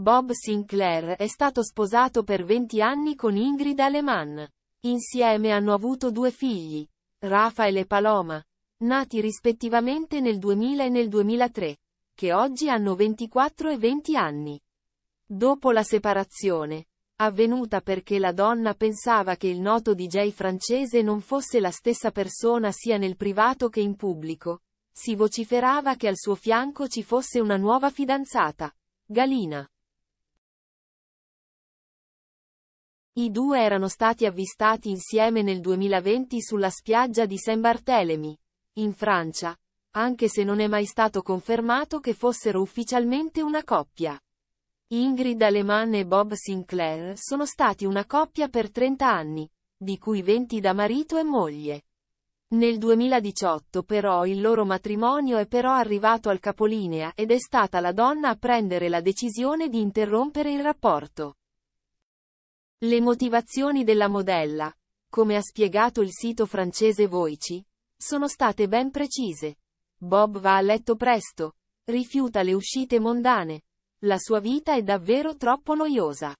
Bob Sinclair è stato sposato per 20 anni con Ingrid Aleman. Insieme hanno avuto due figli, Rafael e Paloma, nati rispettivamente nel 2000 e nel 2003, che oggi hanno 24 e 20 anni. Dopo la separazione, avvenuta perché la donna pensava che il noto DJ francese non fosse la stessa persona sia nel privato che in pubblico, si vociferava che al suo fianco ci fosse una nuova fidanzata, Galina. I due erano stati avvistati insieme nel 2020 sulla spiaggia di Saint-Barthélemy, in Francia, anche se non è mai stato confermato che fossero ufficialmente una coppia. Ingrid Aleman e Bob Sinclair sono stati una coppia per 30 anni, di cui 20 da marito e moglie. Nel 2018 però il loro matrimonio è però arrivato al capolinea ed è stata la donna a prendere la decisione di interrompere il rapporto. Le motivazioni della modella, come ha spiegato il sito francese Voici, sono state ben precise. Bob va a letto presto, rifiuta le uscite mondane. La sua vita è davvero troppo noiosa.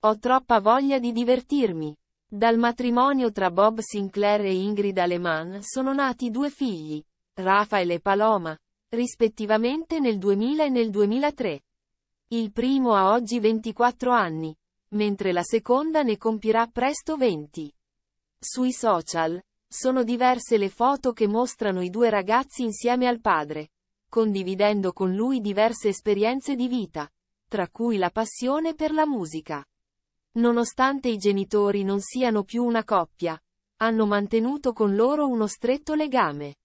Ho troppa voglia di divertirmi. Dal matrimonio tra Bob Sinclair e Ingrid Aleman sono nati due figli, Rafael e Paloma, rispettivamente nel 2000 e nel 2003. Il primo ha oggi 24 anni, mentre la seconda ne compirà presto 20. Sui social, sono diverse le foto che mostrano i due ragazzi insieme al padre, condividendo con lui diverse esperienze di vita, tra cui la passione per la musica. Nonostante i genitori non siano più una coppia, hanno mantenuto con loro uno stretto legame.